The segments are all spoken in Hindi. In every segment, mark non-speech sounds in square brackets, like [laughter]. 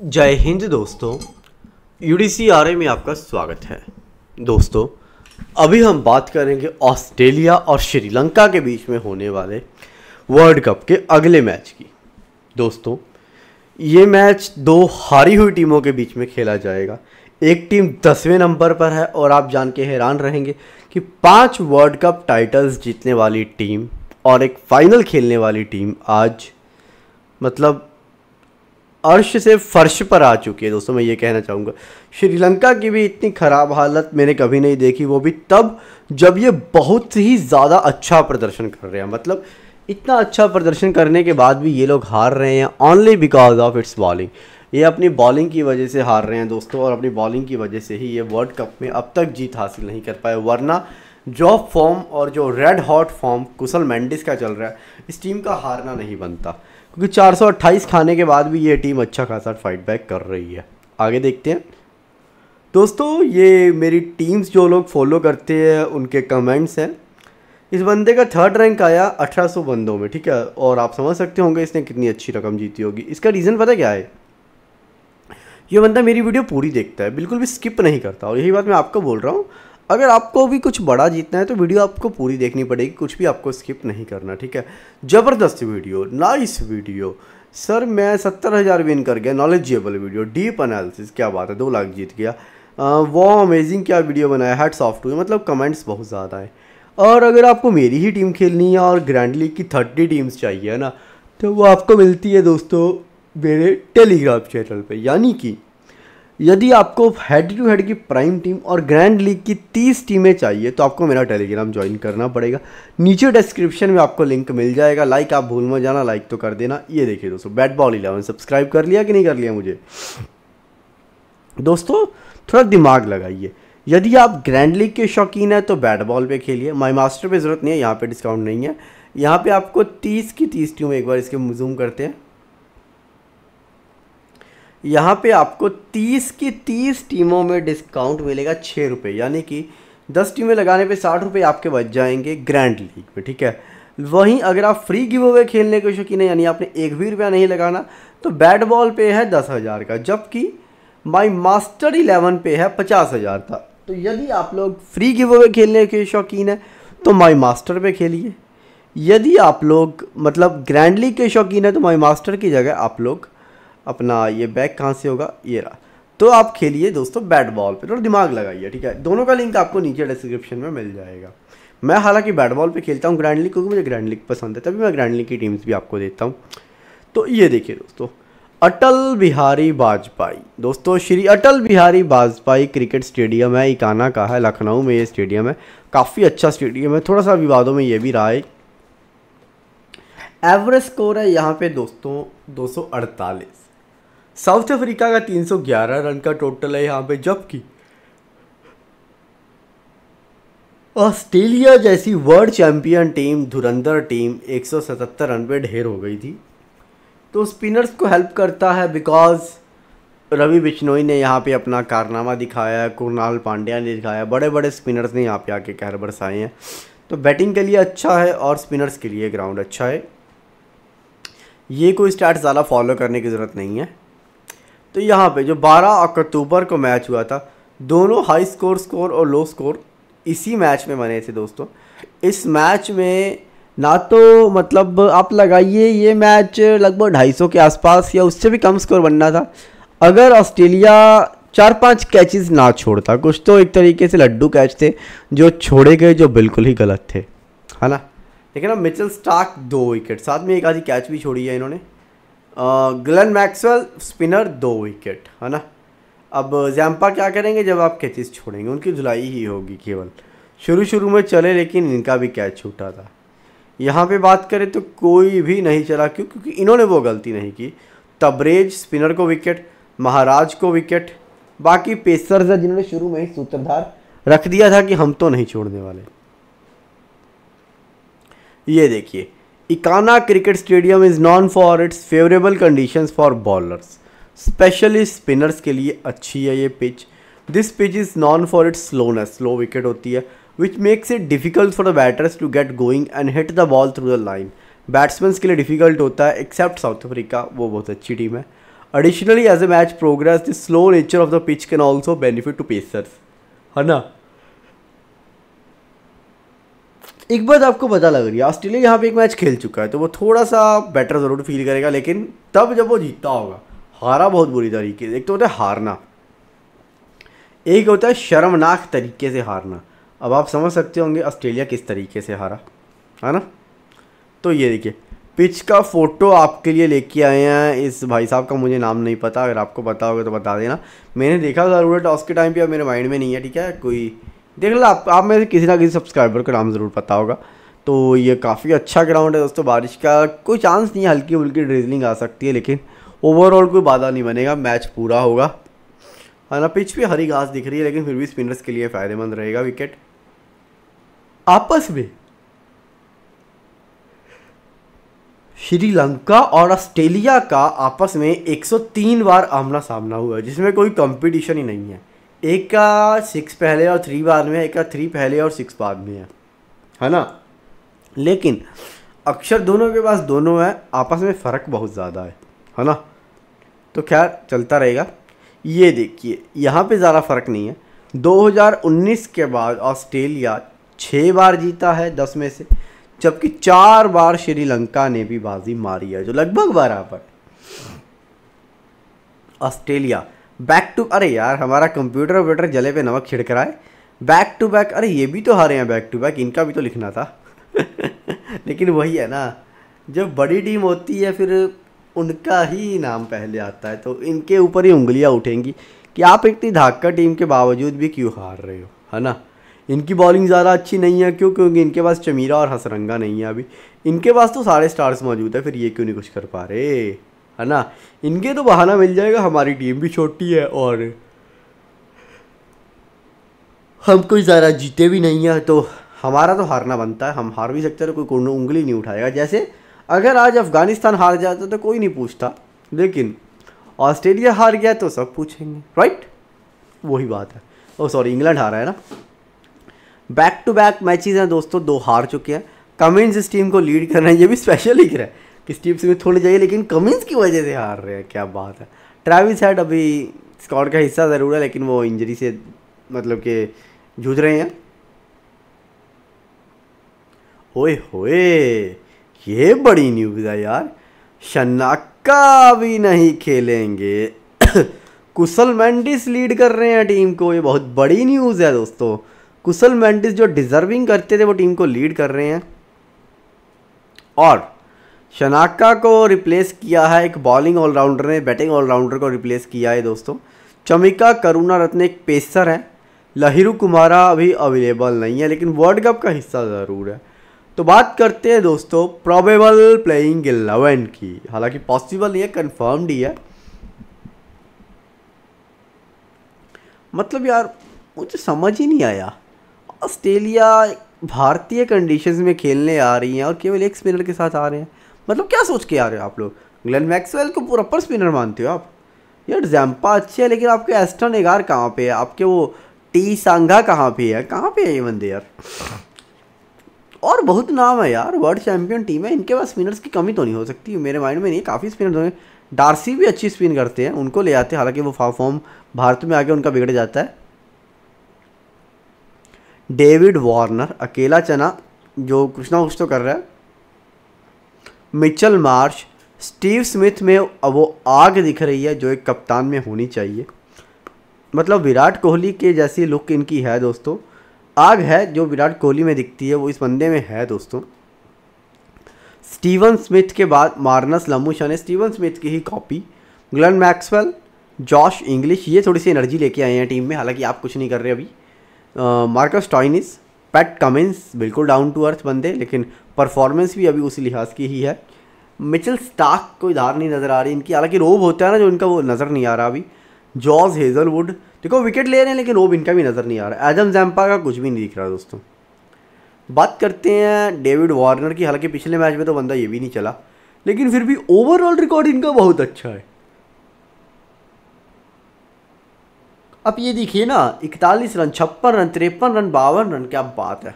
जय हिंद दोस्तों यू डी में आपका स्वागत है दोस्तों अभी हम बात करेंगे ऑस्ट्रेलिया और श्रीलंका के बीच में होने वाले वर्ल्ड कप के अगले मैच की दोस्तों ये मैच दो हारी हुई टीमों के बीच में खेला जाएगा एक टीम दसवें नंबर पर है और आप जान के हैरान रहेंगे कि पांच वर्ल्ड कप टाइटल्स जीतने वाली टीम और एक फाइनल खेलने वाली टीम आज मतलब अर्श से फर्श पर आ चुकी है दोस्तों मैं ये कहना चाहूँगा श्रीलंका की भी इतनी ख़राब हालत मैंने कभी नहीं देखी वो भी तब जब ये बहुत ही ज़्यादा अच्छा प्रदर्शन कर रहे हैं मतलब इतना अच्छा प्रदर्शन करने के बाद भी ये लोग हार रहे हैं only because of it's bowling ये अपनी बॉलिंग की वजह से हार रहे हैं दोस्तों और अपनी बॉलिंग की वजह से ही ये वर्ल्ड कप में अब तक जीत हासिल नहीं कर पाए वरना जो फॉर्म और जो red hot form Kusal Mendis का चल रहा है इस टीम का हारना नहीं बनता क्योंकि 428 खाने के बाद भी ये टीम अच्छा खासा फाइट बैक कर रही है आगे देखते हैं दोस्तों ये मेरी टीम्स जो लोग फॉलो करते हैं उनके कमेंट्स हैं इस बंदे का थर्ड रैंक आया 1800 बंदों में ठीक है और आप समझ सकते होंगे इसने कितनी अच्छी रकम जीती होगी इसका रीज़न पता क्या है ये बंदा मेरी वीडियो पूरी देखता है बिल्कुल भी स्किप नहीं करता और यही बात मैं आपको बोल रहा हूँ अगर आपको भी कुछ बड़ा जीतना है तो वीडियो आपको पूरी देखनी पड़ेगी कुछ भी आपको स्किप नहीं करना ठीक है ज़बरदस्त वीडियो नाइस वीडियो सर मैं सत्तर हज़ार विन कर गया नॉलेजेबल वीडियो डीप एनालिसिस क्या बात है दो लाख जीत गया वो अमेजिंग क्या वीडियो बनाया हैड सॉफ्ट हुए मतलब कमेंट्स बहुत ज़्यादा है और अगर आपको मेरी ही टीम खेलनी है और ग्रैंड लीग की थर्टी टीम्स चाहिए ना तो वो आपको मिलती है दोस्तों मेरे टेलीग्राम चैनल पे यानी कि यदि आपको हेड टू हेड की प्राइम टीम और ग्रैंड लीग की 30 टीमें चाहिए तो आपको मेरा टेलीग्राम ज्वाइन करना पड़ेगा नीचे डिस्क्रिप्शन में आपको लिंक मिल जाएगा लाइक आप भूल मत जाना लाइक तो कर देना ये देखिए दोस्तों बैट बॉल इलेवन सब्सक्राइब कर लिया कि नहीं कर लिया मुझे दोस्तों थोड़ा दिमाग लगाइए यदि आप ग्रैंड लीग के शौकीन हैं तो बैट बॉल पर खेलिए माई मास्टर पर ज़रूरत नहीं है यहाँ पर डिस्काउंट नहीं है यहाँ पर आपको तीस की तीस टीम एक बार इसके जूम करते हैं यहाँ पे आपको 30 की 30 टीमों में डिस्काउंट मिलेगा छः रुपये यानी कि 10 टीमें लगाने पे साठ रुपये आपके बच जाएंगे ग्रैंड लीग में ठीक है वहीं अगर आप फ्री गिव अवे खेलने के शौकीन है यानी आपने एक भी रुपया नहीं लगाना तो बैट बॉल पे है दस हज़ार का जबकि माई मास्टर इलेवन पे है पचास हज़ार का तो यदि आप लोग फ्री गिव अवे खेलने के शौकीन है तो माई मास्टर पर खेलिए यदि आप लोग मतलब ग्रैंड लीग के शौकीन है तो माई मास्टर की जगह आप लोग अपना ये बैक कहाँ से होगा ये रहा तो आप खेलिए दोस्तों बैट बॉल पर और दिमाग लगाइए ठीक है दोनों का लिंक आपको नीचे डिस्क्रिप्शन में मिल जाएगा मैं हालांकि बैट बॉल पे खेलता हूँ ग्रैंड लीग क्योंकि मुझे ग्रैंड लीग पसंद है तभी मैं ग्रैंड लीग की टीम्स भी आपको देता हूँ तो ये देखिए दोस्तों अटल बिहारी वाजपेयी दोस्तों श्री अटल बिहारी वाजपेयी क्रिकेट स्टेडियम है इकाना का है लखनऊ में ये स्टेडियम है काफ़ी अच्छा स्टेडियम है थोड़ा सा विवादों में ये भी रहा है एवरेज स्कोर है यहाँ पे दोस्तों अड़तालीस साउथ अफ्रीका का 311 रन का टोटल है यहाँ पे जबकि ऑस्ट्रेलिया जैसी वर्ल्ड चैंपियन टीम धुरंधर टीम 177 रन पे ढेर हो गई थी तो स्पिनर्स को हेल्प करता है बिकॉज रवि बिश्नोई ने यहाँ पे अपना कारनामा दिखाया है कुरनाल पांड्या ने दिखाया बड़े बड़े स्पिनर्स ने यहाँ पे आके कहर बरसाए हैं तो बैटिंग के लिए अच्छा है और स्पिनर्स के लिए ग्राउंड अच्छा है ये कोई स्टार्ट ज़्यादा फॉलो करने की ज़रूरत नहीं है तो यहाँ पे जो 12 अक्टूबर को मैच हुआ था दोनों हाई स्कोर स्कोर और लो स्कोर इसी मैच में बने थे दोस्तों इस मैच में ना तो मतलब आप लगाइए ये मैच लगभग ढाई के आसपास या उससे भी कम स्कोर बनना था अगर ऑस्ट्रेलिया चार पांच कैचेस ना छोड़ता कुछ तो एक तरीके से लड्डू कैच थे जो छोड़े गए जो बिल्कुल ही गलत थे है ना लेकिन अब मिचल स्टार्क दो विकेट साथ में एक आधी कैच भी छोड़ी है इन्होंने ग्लन मैक्सवेल स्पिनर दो विकेट है ना अब जैम्पा क्या करेंगे जब आप कैचेस छोड़ेंगे उनकी धुलाई ही होगी केवल शुरू शुरू में चले लेकिन इनका भी कैच छूटा था यहाँ पे बात करें तो कोई भी नहीं चला क्यों क्योंकि इन्होंने वो गलती नहीं की तबरेज स्पिनर को विकेट महाराज को विकेट बाकी पेसर्स है जिन्होंने शुरू में ही सूत्रधार रख दिया था कि हम तो नहीं छोड़ने वाले ये देखिए Ekana cricket stadium is known for its favourable condition for bowlers specially spinners के लिए अच्छी है ये pitch this pitch is known for its slowness slow wicket होती है which makes it difficult for the batters to get going and hit the ball through the line batsman के लिए डिफिकल्ट होता है एक्सेप्ट साउथ अफ्रीका वो बहुत अच्छी टीम है additionally as a match progress the slow nature of the pitch can also benefit to pacers है ना एक बात आपको पता लग रही है ऑस्ट्रेलिया यहाँ पे एक मैच खेल चुका है तो वो थोड़ा सा बेटर ज़रूर फील करेगा लेकिन तब जब वो जीतता होगा हारा बहुत बुरी तरीके से एक तो होता है हारना एक होता है शर्मनाक तरीके से हारना अब आप समझ सकते होंगे ऑस्ट्रेलिया किस तरीके से हारा है ना तो ये देखिए पिच का फ़ोटो आपके लिए लेके आए हैं इस भाई साहब का मुझे नाम नहीं पता अगर आपको पता होगा तो बता देना मैंने देखा ज़रूरत टॉस के टाइम पे अब मेरे माइंड में नहीं है ठीक है कोई देख लो आप, आप में से किसी ना किसी सब्सक्राइबर का नाम ज़रूर पता होगा तो ये काफ़ी अच्छा ग्राउंड है दोस्तों बारिश का कोई चांस नहीं है हल्की हल्की ड्रिजलिंग आ सकती है लेकिन ओवरऑल कोई बाधा नहीं बनेगा मैच पूरा होगा है ना पिच भी हरी घास दिख रही है लेकिन फिर भी स्पिनर्स के लिए फ़ायदेमंद रहेगा विकेट आपस में श्रीलंका और ऑस्ट्रेलिया का आपस में 103 बार आमना सामना हुआ है जिसमें कोई कंपटीशन ही नहीं है एक का सिक्स पहले और थ्री बाद में है एक का थ्री पहले और सिक्स बाद में है है ना लेकिन अक्षर दोनों के पास दोनों है आपस में फ़र्क बहुत ज़्यादा है है ना तो खैर चलता रहेगा ये देखिए यहाँ पे ज़्यादा फ़र्क नहीं है 2019 के बाद ऑस्ट्रेलिया छः बार जीता है दस में से जबकि चार बार श्रीलंका ने भी बाजी मारी है जो लगभग बराबर ऑस्ट्रेलिया बैक टू अरे यार हमारा कंप्यूटर वम्प्यूटर जले पे नमक छिड़क रहा है बैक टू बैक अरे ये भी तो हारे हैं बैक टू बैक इनका भी तो लिखना था [laughs] लेकिन वही है ना जब बड़ी टीम होती है फिर उनका ही नाम पहले आता है तो इनके ऊपर ही उंगलियाँ उठेंगी कि आप इतनी धाक्का टीम के बावजूद भी क्यों हार रहे हो है ना इनकी बॉलिंग ज़्यादा अच्छी नहीं है क्यों क्योंकि इनके पास चमीरा और हसरंगा नहीं है अभी इनके पास तो सारे स्टार्स मौजूद है फिर ये क्यों नहीं कुछ कर पा रहे है ना इनके तो बहाना मिल जाएगा हमारी टीम भी छोटी है और हम कोई ज़्यादा जीते भी नहीं है तो हमारा तो हारना बनता है हम हार भी सकते हैं तो कोई उंगली नहीं उठाएगा जैसे अगर आज अफ़गानिस्तान हार जाता तो कोई नहीं पूछता लेकिन ऑस्ट्रेलिया हार गया तो सब पूछेंगे राइट वही बात है ओ oh, सॉरी इंग्लैंड हारा है ना बैक टू बैक मैचेस हैं दोस्तों दो हार चुके हैं कमिंस इस टीम को लीड कर रहे हैं ये भी स्पेशल ही है कि स्टीव स्मिथ थोड़ी जाइए लेकिन कमिंस की वजह से हार रहे हैं क्या बात है ट्रैविस हेड अभी स्कॉट का हिस्सा ज़रूर है लेकिन वो इंजरी से मतलब कि जूझ रहे हैं ओए होए ये बड़ी न्यूज़ है यार शनाका भी नहीं खेलेंगे [coughs] कुशल मैंडिस लीड कर रहे हैं टीम को ये बहुत बड़ी न्यूज़ है दोस्तों कुशल मैंडिस जो डिज़र्विंग करते थे वो टीम को लीड कर रहे हैं और शनाका को रिप्लेस किया है एक बॉलिंग ऑलराउंडर ने बैटिंग ऑलराउंडर को रिप्लेस किया है दोस्तों चमिका करुणा रत्न एक पेसर है लहिरू कुमारा अभी अवेलेबल नहीं है लेकिन वर्ल्ड कप का हिस्सा ज़रूर है तो बात करते हैं दोस्तों प्रोबेबल प्लेइंग इलेवन की हालांकि पॉसिबल है कन्फर्म्ड ही है मतलब यार मुझे समझ ही नहीं आया ऑस्ट्रेलिया भारतीय कंडीशंस में खेलने आ रही हैं और केवल एक स्पिनर के साथ आ रहे हैं मतलब क्या सोच के आ रहे हो आप लोग ग्लेन मैक्सवेल को प्रॉपर स्पिनर मानते हो आप यार जैम्पा अच्छे है लेकिन आपके एस्टन एगार कहाँ पे है आपके वो टी सांगा कहाँ पे है कहाँ पे है ये बंदे यार और बहुत नाम है यार वर्ल्ड चैंपियन टीम है इनके पास स्पिनर्स की कमी तो नहीं हो सकती मेरे माइंड में नहीं काफ़ी स्पिनर्स होंगे डार्सी भी अच्छी स्पिन करते हैं उनको ले आते हैं हालांकि वो फॉर्म भारत में आके उनका बिगड़ जाता है डेविड वार्नर अकेला चना जो कुछ ना कुछ तो कर रहा है मिचल मार्श स्टीव स्मिथ में वो आग दिख रही है जो एक कप्तान में होनी चाहिए मतलब विराट कोहली के जैसी लुक इनकी है दोस्तों आग है जो विराट कोहली में दिखती है वो इस बंदे में है दोस्तों स्टीवन स्मिथ के बाद मार्नस लम्बूशा ने स्टीवन स्मिथ की ही copy Glenn Maxwell Josh Inglis ये थोड़ी सी एनर्जी लेके आए हैं टीम में हालांकि आप कुछ नहीं कर रहे अभी मार्कस टॉइनिस पैट कमिंस बिल्कुल डाउन टू अर्थ बंदे लेकिन परफॉर्मेंस भी अभी उसी लिहाज की ही है मिचल स्टार्क कोई धार नहीं नज़र आ रही इनकी हालांकि रोब होता है ना जो इनका वो नज़र नहीं आ रहा अभी जॉर्ज हेजलवुड देखो विकेट ले रहे हैं लेकिन रोब इनका भी नज़र नहीं आ रहा एडम जैम्पा का कुछ भी नहीं दिख रहा दोस्तों बात करते हैं डेविड वार्नर की हालांकि पिछले मैच में तो बंदा ये भी नहीं चला लेकिन फिर भी ओवरऑल रिकॉर्ड इनका बहुत अच्छा है अब ये देखिए ना इकतालीस रन छप्पन रन तिरपन रन बावन रन क्या बात है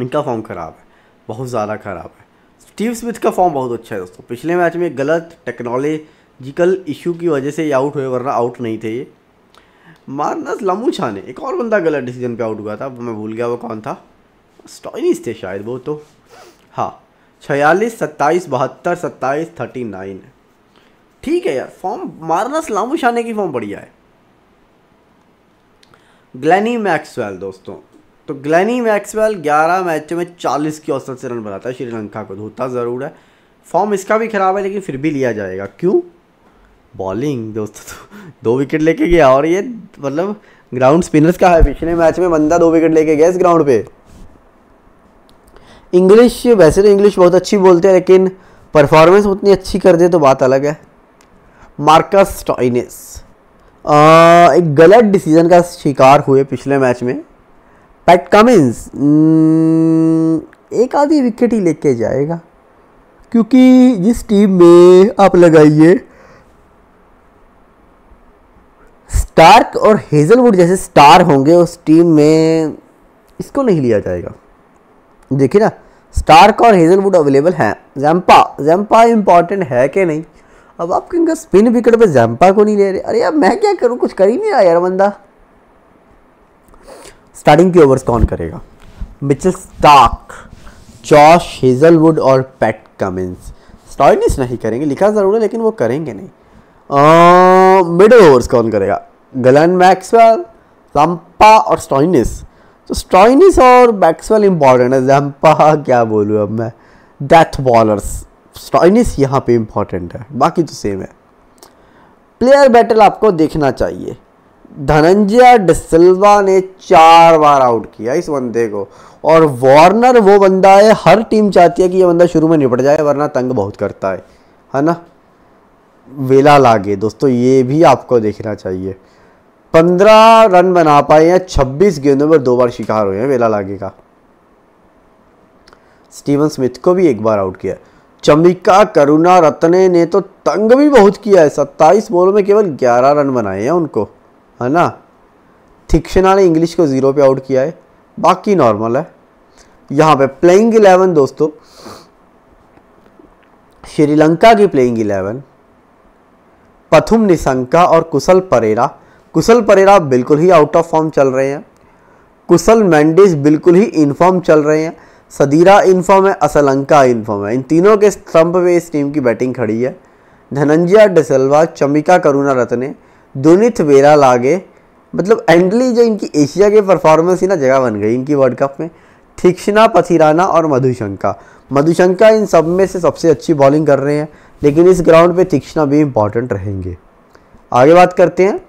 इनका फॉर्म ख़राब है बहुत ज़्यादा ख़राब है स्टीव स्मिथ का फॉर्म बहुत अच्छा है दोस्तों पिछले मैच में गलत टेक्नोलॉजिकल इशू की वजह से ये आउट हुए वरना आउट नहीं थे ये मारनस लम्बू छाने एक और बंदा गलत डिसीजन पे आउट हुआ था मैं भूल गया वो कौन था स्टॉइनिस थे शायद वो तो हाँ छियालीस सत्ताईस बहत्तर सत्ताईस थर्टी नाइन ठीक है यार फॉर्म मारनस लामू छाने की फॉर्म बढ़िया है ग्लैनी मैक्सवेल दोस्तों तो ग्लैनी मैक्सवेल 11 मैचों में 40 की औसत से रन बनाता है श्रीलंका को धोता ज़रूर है फॉर्म इसका भी ख़राब है लेकिन फिर भी लिया जाएगा क्यों बॉलिंग दोस्तों तो दो विकेट लेके गया और ये मतलब ग्राउंड स्पिनर्स का है पिछले मैच में बंदा दो विकेट लेके गया इस ग्राउंड पे इंग्लिश वैसे तो इंग्लिश बहुत अच्छी बोलते हैं लेकिन परफॉर्मेंस उतनी अच्छी कर दे तो बात अलग है मार्कस टॉइनेस एक गलत डिसीजन का शिकार हुए पिछले मैच में पैट कमिंस हम्म, एक आधी विकेट ही लेके जाएगा क्योंकि जिस टीम में आप लगाइए स्टार्क और हेजलवुड जैसे स्टार होंगे उस टीम में इसको नहीं लिया जाएगा देखिए ना स्टार्क और हेजलवुड अवेलेबल हैं जैम्पा जैम्पा इम्पॉर्टेंट है कि नहीं अब आप कहेंगे स्पिन विकेट पे जैम्पा को नहीं ले रहे अरे यार मैं क्या करूँ कुछ कर ही नहीं रहा यार बंदा स्टार्टिंग के ओवर्स कौन करेगा मिचेल स्टार्क जॉश हेजलवुड और पैट कमिंस स्टॉइनिस नहीं करेंगे लिखा ज़रूर है लेकिन वो करेंगे नहीं मिड ओवर्स कौन करेगा गलन मैक्सवेल जम्पा और स्टॉइनिस तो स्टॉइनिस और मैक्सवेल इंपॉर्टेंट है जम्पा क्या बोलूँ अब मैं डेथ बॉलर्स स्टॉइनिस यहाँ पे इम्पॉर्टेंट है बाकी तो सेम है प्लेयर बैटल आपको देखना चाहिए धनंजय डिसल्वा ने चार बार आउट किया इस बंदे को और वार्नर वो बंदा है हर टीम चाहती है कि ये बंदा शुरू में निपट जाए वरना तंग बहुत करता है है ना वेला लागे दोस्तों ये भी आपको देखना चाहिए पंद्रह रन बना पाए हैं छब्बीस गेंदों पर दो बार शिकार हुए हैं वेला लागे का स्टीवन स्मिथ को भी एक बार आउट किया चमिका करुणा रत्ने ने तो तंग भी बहुत किया है सत्ताईस बॉल में केवल ग्यारह रन बनाए हैं उनको है ना थिक्शना ने इंग्लिश को ज़ीरो पे आउट किया है बाकी नॉर्मल है यहाँ पे प्लेइंग इलेवन दोस्तों श्रीलंका की प्लेइंग इलेवन पथुम निशंका और कुशल परेरा कुशल परेरा बिल्कुल ही आउट ऑफ फॉर्म चल रहे हैं कुशल मैंडिस बिल्कुल ही इनफॉर्म चल रहे हैं सदीरा इन फॉर्म है असलंका इन फॉर्म है इन तीनों के स्तंभ पे इस टीम की बैटिंग खड़ी है धनंजय डिसल्वा चमिका करुणा रत्ने दुनित वेरा लागे मतलब एंडली जो इनकी एशिया के परफॉर्मेंस ही ना जगह बन गई इनकी वर्ल्ड कप में थिक्षणा पथिराना और मधुशंका मधुशंका इन सब में से सबसे अच्छी बॉलिंग कर रहे हैं लेकिन इस ग्राउंड पे थिक्षणा भी इम्पॉर्टेंट रहेंगे आगे बात करते हैं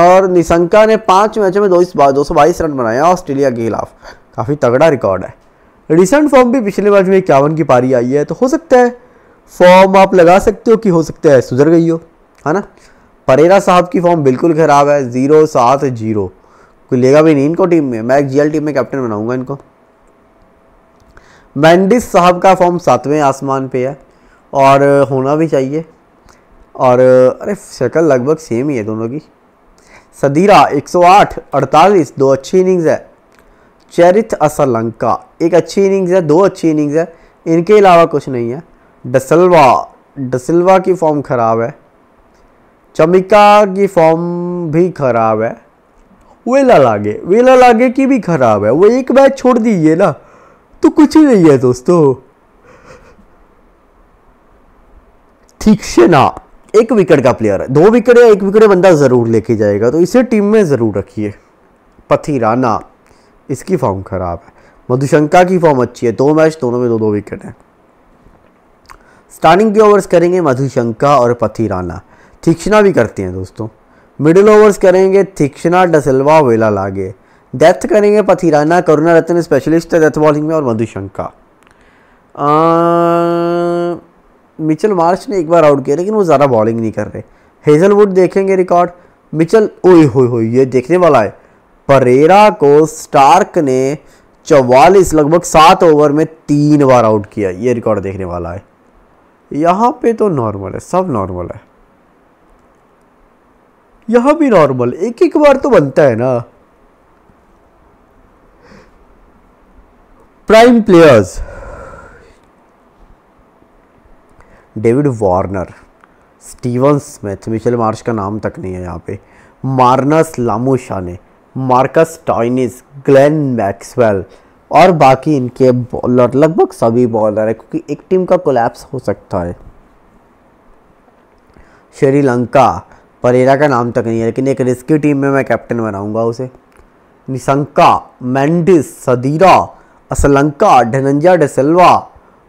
और निशंका ने पाँच मैचों में दो सौ बाईस रन बनाए ऑस्ट्रेलिया के खिलाफ काफ़ी तगड़ा रिकॉर्ड है रिसेंट फॉर्म भी पिछले मैच में इक्यावन की पारी आई है तो हो सकता है फॉर्म आप लगा सकते हो कि हो सकता है सुधर गई हो है ना परेरा साहब की फॉर्म बिल्कुल ख़राब है ज़ीरो सात जीरो कोई लेगा भी नहीं इनको टीम में मैं एक जी टीम में कैप्टन बनाऊंगा इनको मैंडिस साहब का फॉर्म सातवें आसमान पे है और होना भी चाहिए और अरे शक्ल लगभग सेम ही है दोनों की सदीरा 108 अड़तालीस दो अच्छी इनिंग्स है चरित असलंका एक अच्छी इनिंग्स है दो अच्छी इनिंग्स है इनके अलावा कुछ नहीं है डसलवा डसलवा की फॉर्म ख़राब है चमिका की फॉर्म भी ख़राब है वेला लागे वेला लागे की भी ख़राब है वो एक मैच छोड़ दीजिए ना तो कुछ ही नहीं है दोस्तों थीक्षणा एक विकेट का प्लेयर है दो विकेट या एक विकेट बंदा ज़रूर लेके जाएगा तो इसे टीम में ज़रूर रखिए पथी राना इसकी फॉर्म ख़राब है मधुशंका की फॉर्म अच्छी है दो मैच दोनों में दो दो विकेट हैं स्टार्टिंग के ओवर्स करेंगे मधुशंका और पथी राना तीक्षणा भी करती हैं दोस्तों मिडिल ओवर्स करेंगे तीक्षणा डसलवा वेला लागे डेथ करेंगे Pathirana Karunaratne specialist है डेथ बॉलिंग में और मधुशंका मिचल मार्च ने एक बार आउट किया लेकिन वो ज़्यादा बॉलिंग नहीं कर रहे हेजलवुड देखेंगे रिकॉर्ड मिचल ओ हो ये देखने वाला है परेरा को स्टार्क ने चवालीस लगभग सात ओवर में तीन बार आउट किया ये रिकॉर्ड देखने वाला है यहाँ पे तो नॉर्मल है सब नॉर्मल है यहाँ भी नॉर्मल एक एक बार तो बनता है ना prime players David Warner Steven Smith Mitchell Marsh का नाम तक नहीं है यहाँ पे मार्नस लामोशा ने मार्कस टॉइनिस ग्लेन मैक्सवेल और बाकी इनके बॉलर लगभग सभी बॉलर है क्योंकि एक टीम का कोलैप्स हो सकता है श्रीलंका परेरा का नाम तक नहीं है लेकिन एक रिस्की टीम में मैं कैप्टन बनाऊंगा उसे निशंका मैंडिस सदीरा असलंका ढनंजा डेसिल्वा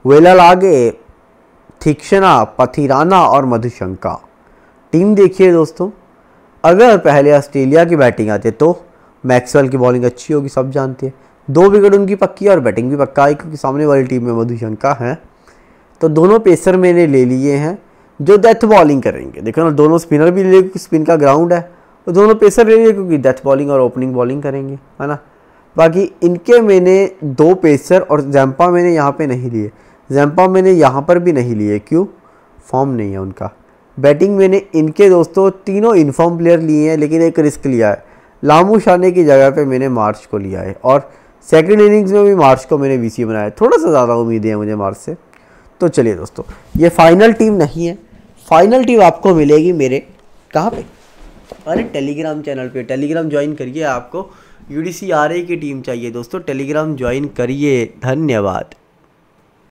वेला लागे थीक्षणा पथिराना और मधुशंका टीम देखिए दोस्तों अगर पहले ऑस्ट्रेलिया की बैटिंग आती तो मैक्सवेल की बॉलिंग अच्छी होगी सब जानते हैं दो विकेट उनकी पक्की है और बैटिंग भी पक्का है क्योंकि सामने वाली टीम में मधुशंका है तो दोनों पेसर मैंने ले लिए हैं जो डेथ बॉलिंग करेंगे देखो ना दोनों स्पिनर भी तो ले लिए क्योंकि स्पिन का ग्राउंड है और दोनों पेसर ले लिए क्योंकि डेथ बॉलिंग और ओपनिंग बॉलिंग करेंगे है ना बाकी इनके मैंने दो पेसर और जैम्पा मैंने यहाँ पर नहीं लिए जैम्पा मैंने यहाँ पर भी नहीं लिए क्यों फॉर्म नहीं है उनका बैटिंग मैंने इनके दोस्तों तीनों इनफॉर्म प्लेयर लिए हैं लेकिन एक रिस्क लिया है लामू शाने की जगह पे मैंने मार्च को लिया है और सेकेंड इनिंग्स में भी मार्च को मैंने वी बनाया थोड़ा सा ज़्यादा उम्मीदें हैं मुझे मार्च से तो चलिए दोस्तों ये फाइनल टीम नहीं है फाइनल टीम आपको मिलेगी मेरे कहाँ पे अरे टेलीग्राम चैनल पे टेलीग्राम ज्वाइन करिए आपको U D C R A की टीम चाहिए दोस्तों टेलीग्राम ज्वाइन करिए धन्यवाद